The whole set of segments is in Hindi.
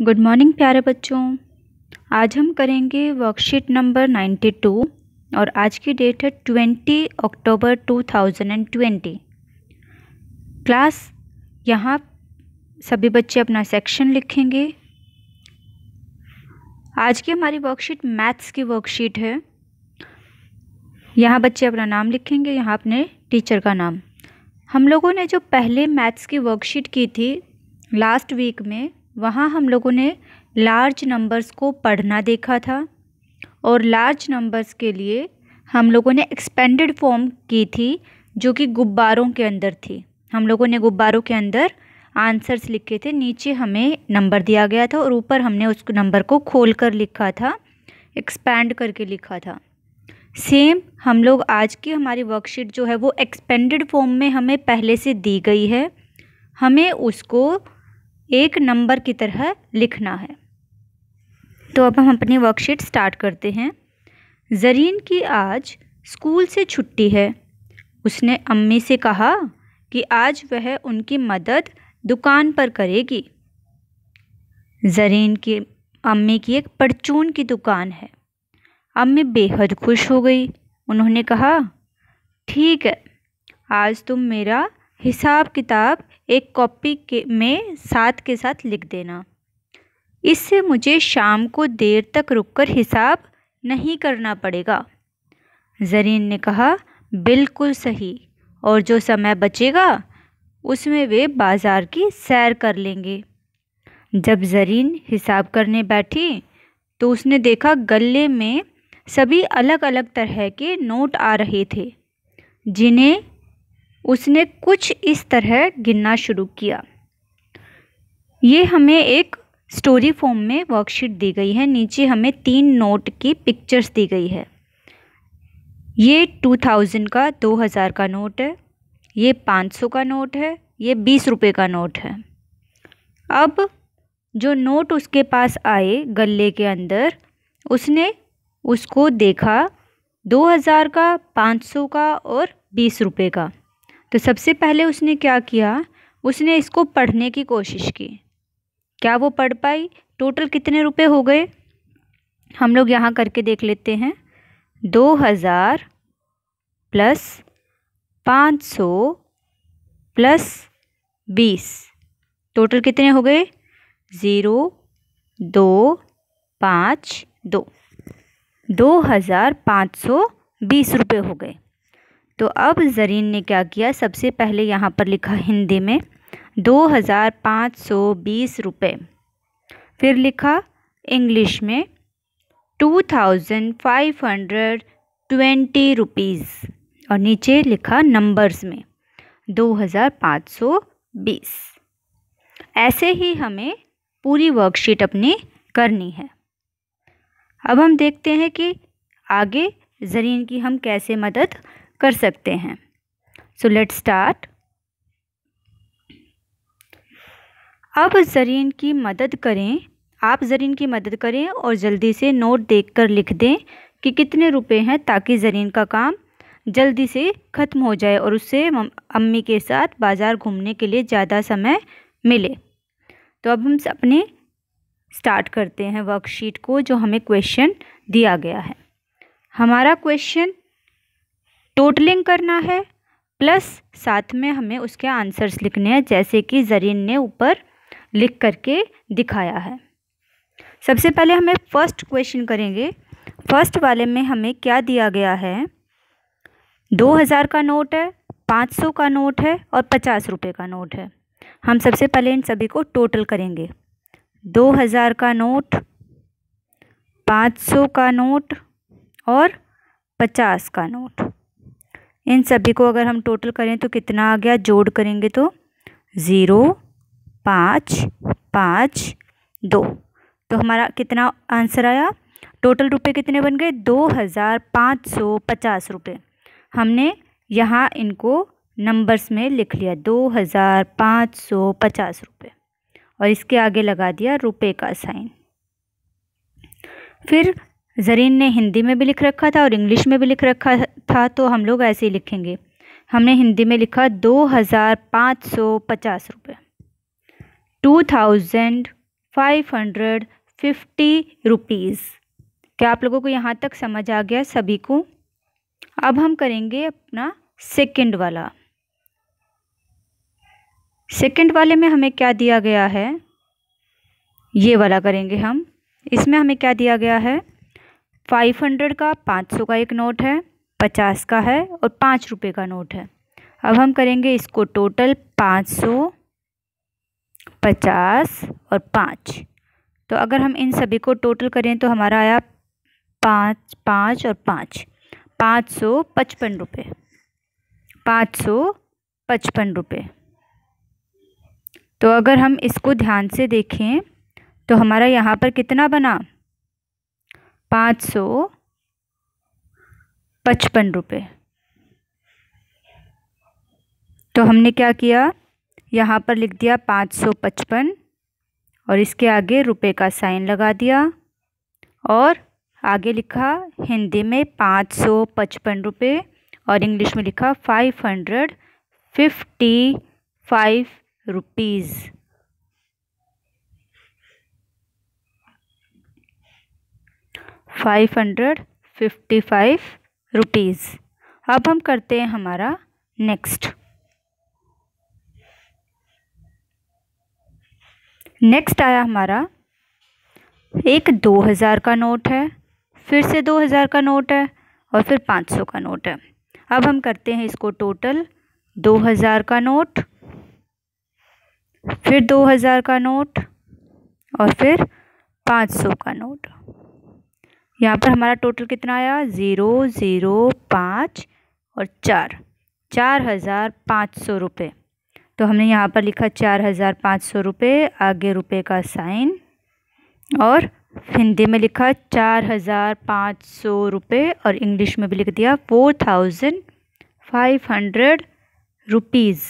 गुड मॉर्निंग प्यारे बच्चों आज हम करेंगे वर्कशीट नंबर 92 और आज की डेट है 20 अक्टूबर 2020 क्लास यहाँ सभी बच्चे अपना सेक्शन लिखेंगे आज की हमारी वर्कशीट मैथ्स की वर्कशीट है यहाँ बच्चे अपना नाम लिखेंगे यहाँ अपने टीचर का नाम हम लोगों ने जो पहले मैथ्स की वर्कशीट की थी लास्ट वीक में वहाँ हम लोगों ने लार्ज नंबर्स को पढ़ना देखा था और लार्ज नंबर्स के लिए हम लोगों ने एक्सपेंडेड फॉर्म की थी जो कि गुब्बारों के अंदर थी हम लोगों ने गुब्बारों के अंदर आंसर्स लिखे थे नीचे हमें नंबर दिया गया था और ऊपर हमने उस नंबर को खोल कर लिखा था एक्सपेंड करके लिखा था सेम हम लोग आज की हमारी वर्कशीट जो है वो एक्सपेंडेड फॉर्म में हमें पहले से दी गई है हमें उसको एक नंबर की तरह लिखना है तो अब हम अपनी वर्कशीट स्टार्ट करते हैं जरीन की आज स्कूल से छुट्टी है उसने अम्मी से कहा कि आज वह उनकी मदद दुकान पर करेगी जरीन की अम्मी की एक परचून की दुकान है अम्मी बेहद खुश हो गई उन्होंने कहा ठीक है आज तुम मेरा हिसाब किताब एक कॉपी के में साथ के साथ लिख देना इससे मुझे शाम को देर तक रुककर हिसाब नहीं करना पड़ेगा जरीन ने कहा बिल्कुल सही और जो समय बचेगा उसमें वे बाज़ार की सैर कर लेंगे जब जरीन हिसाब करने बैठी तो उसने देखा गले में सभी अलग अलग तरह के नोट आ रहे थे जिन्हें उसने कुछ इस तरह गिनना शुरू किया ये हमें एक स्टोरी फॉर्म में वर्कशीट दी गई है नीचे हमें तीन नोट की पिक्चर्स दी गई है ये टू थाउजेंड का दो हज़ार का नोट है ये पाँच सौ का नोट है ये बीस रुपये का नोट है अब जो नोट उसके पास आए गले के अंदर उसने उसको देखा दो हज़ार का पाँच सौ का और बीस रुपये का तो सबसे पहले उसने क्या किया उसने इसको पढ़ने की कोशिश की क्या वो पढ़ पाई टोटल कितने रुपए हो गए हम लोग यहाँ करके देख लेते हैं दो हज़ार प्लस पाँच सौ प्लस बीस टोटल कितने हो गए ज़ीरो दो पाँच दो दो हज़ार पाँच सौ बीस रुपये हो गए तो अब ज़रीन ने क्या किया सबसे पहले यहाँ पर लिखा हिंदी में दो हज़ार पाँच सौ बीस रुपये फिर लिखा इंग्लिश में two thousand five hundred twenty rupees और नीचे लिखा नंबर्स में दो हज़ार पाँच सौ बीस ऐसे ही हमें पूरी वर्कशीट अपनी करनी है अब हम देखते हैं कि आगे ज़रीन की हम कैसे मदद कर सकते हैं सो लेट स्टार्ट अब जरीन की मदद करें आप जरीन की मदद करें और जल्दी से नोट देखकर लिख दें कि कितने रुपए हैं ताकि जरीन का काम जल्दी से ख़त्म हो जाए और उससे अम्मी के साथ बाज़ार घूमने के लिए ज़्यादा समय मिले तो अब हम अपने स्टार्ट करते हैं वर्कशीट को जो हमें क्वेश्चन दिया गया है हमारा क्वेश्चन टोटलिंग करना है प्लस साथ में हमें उसके आंसर्स लिखने हैं जैसे कि जरीन ने ऊपर लिख करके दिखाया है सबसे पहले हमें फर्स्ट क्वेश्चन करेंगे फर्स्ट वाले में हमें क्या दिया गया है दो हज़ार का नोट है पाँच सौ का नोट है और पचास रुपये का नोट है हम सबसे पहले इन सभी को टोटल करेंगे दो हज़ार का नोट पाँच सौ का नोट और पचास का नोट इन सभी को अगर हम टोटल करें तो कितना आ गया जोड़ करेंगे तो ज़ीरो पाँच पाँच दो तो हमारा कितना आंसर आया टोटल रुपए कितने बन गए दो हज़ार पाँच सौ पचास रुपये हमने यहाँ इनको नंबर्स में लिख लिया दो हज़ार पाँच सौ पचास रुपये और इसके आगे लगा दिया रुपए का साइन फिर जरीन ने हिंदी में भी लिख रखा था और इंग्लिश में भी लिख रखा था तो हम लोग ऐसे ही लिखेंगे हमने हिंदी में लिखा दो हज़ार पाँच सौ पचास रुपये two thousand five hundred fifty rupees क्या आप लोगों को यहाँ तक समझ आ गया सभी को अब हम करेंगे अपना सेकंड वाला सेकंड वाले में हमें क्या दिया गया है ये वाला करेंगे हम इसमें हमें क्या दिया गया है फाइव हंड्रेड का पाँच सौ का एक नोट है पचास का है और पाँच रुपये का नोट है अब हम करेंगे इसको टोटल पाँच सौ पचास और पाँच तो अगर हम इन सभी को टोटल करें तो हमारा आया पाँच पाँच और पाँच पाँच सौ पचपन रुपये पाँच सौ पचपन रुपये तो अगर हम इसको ध्यान से देखें तो हमारा यहाँ पर कितना बना पाँच सौ पचपन रुपये तो हमने क्या किया यहाँ पर लिख दिया पाँच सौ पचपन और इसके आगे रुपए का साइन लगा दिया और आगे लिखा हिंदी में पाँच सौ पचपन रुपये और इंग्लिश में लिखा five hundred fifty five rupees five hundred fifty five rupees अब हम करते हैं हमारा नेक्स्ट नेक्स्ट आया हमारा एक दो हज़ार का नोट है फिर से दो हज़ार का नोट है और फिर पाँच सौ का नोट है अब हम करते हैं इसको टोटल दो हज़ार का नोट फिर दो हज़ार का नोट और फिर पाँच सौ का नोट यहाँ पर हमारा टोटल कितना आया ज़ीरो ज़ीरो पाँच और चार चार हज़ार पाँच सौ रुपये तो हमने यहाँ पर लिखा चार हज़ार पाँच सौ रुपये आगे रुपये का साइन और हिंदी में लिखा चार हज़ार पाँच सौ रुपये और इंग्लिश में भी लिख दिया four thousand five hundred rupees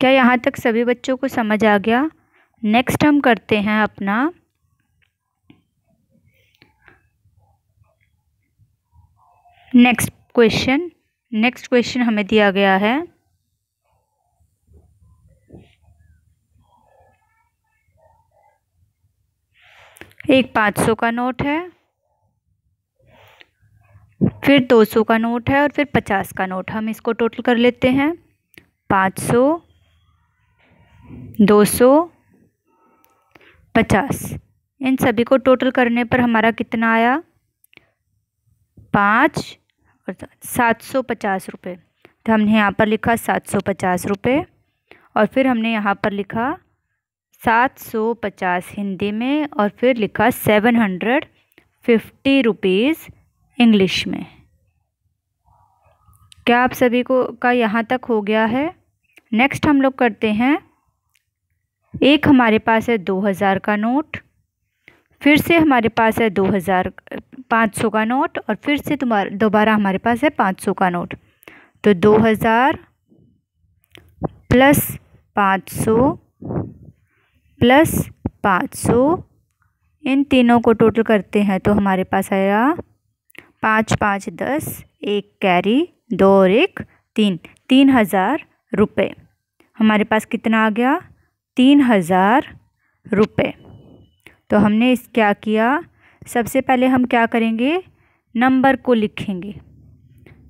क्या यहाँ तक सभी बच्चों को समझ आ गया नेक्स्ट हम करते हैं अपना नेक्स्ट क्वेश्चन नेक्स्ट क्वेश्चन हमें दिया गया है एक पाँच सौ का नोट है फिर दो सौ का नोट है और फिर पचास का नोट हम इसको टोटल कर लेते हैं पाँच सौ दो सौ पचास इन सभी को टोटल करने पर हमारा कितना आया पाँच सात सौ पचास रुपये तो हमने यहाँ पर लिखा सात सौ पचास रुपये और फिर हमने यहाँ पर लिखा सात सौ पचास हिंदी में और फिर लिखा seven hundred fifty rupees English में क्या आप सभी को का यहाँ तक हो गया है नेक्स्ट हम लोग करते हैं एक हमारे पास है दो हज़ार का नोट फिर से हमारे पास है दो हज़ार पाँच सौ का नोट और फिर से तुम्हारा दोबारा हमारे पास है पाँच सौ का नोट तो दो हज़ार प्लस पाँच सौ प्लस पाँच सौ इन तीनों को टोटल करते हैं तो हमारे पास आया पाँच पाँच दस एक कैरी दो और एक तीन तीन हज़ार रुपये हमारे पास कितना आ गया तीन हज़ार रुपये तो हमने इस क्या किया सबसे पहले हम क्या करेंगे नंबर को लिखेंगे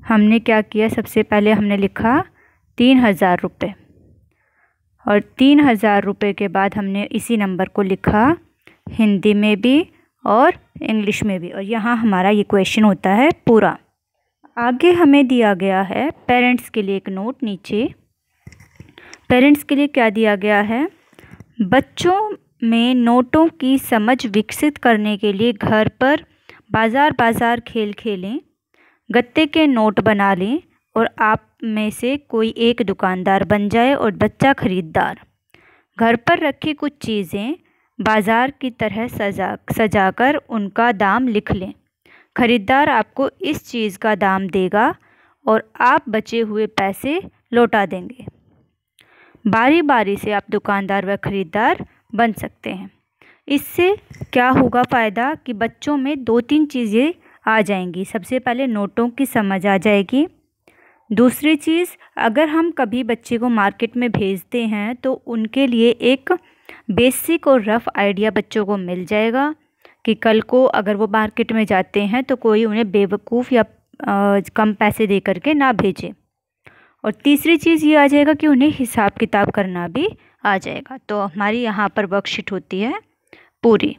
हमने क्या किया सबसे पहले हमने लिखा तीन हज़ार रुपये और तीन हज़ार रुपये के बाद हमने इसी नंबर को लिखा हिंदी में भी और इंग्लिश में भी और यहाँ हमारा ये क्वेश्चन होता है पूरा आगे हमें दिया गया है पेरेंट्स के लिए एक नोट नीचे पेरेंट्स के लिए क्या दिया गया है बच्चों में नोटों की समझ विकसित करने के लिए घर पर बाज़ार बाज़ार खेल खेलें गत्ते के नोट बना लें और आप में से कोई एक दुकानदार बन जाए और बच्चा ख़रीदार घर पर रखी कुछ चीज़ें बाज़ार की तरह सजा सजाकर उनका दाम लिख लें ख़रीदार आपको इस चीज़ का दाम देगा और आप बचे हुए पैसे लौटा देंगे बारी बारी से आप दुकानदार व ख़रीदार बन सकते हैं इससे क्या होगा फ़ायदा कि बच्चों में दो तीन चीज़ें आ जाएंगी सबसे पहले नोटों की समझ आ जाएगी दूसरी चीज़ अगर हम कभी बच्चे को मार्केट में भेजते हैं तो उनके लिए एक बेसिक और रफ़ आइडिया बच्चों को मिल जाएगा कि कल को अगर वो मार्केट में जाते हैं तो कोई उन्हें बेवकूफ़ या आ, कम पैसे दे करके ना भेजे और तीसरी चीज़ ये आ जाएगा कि उन्हें हिसाब किताब करना भी आ जाएगा तो हमारी यहाँ पर वर्कशीट होती है पूरी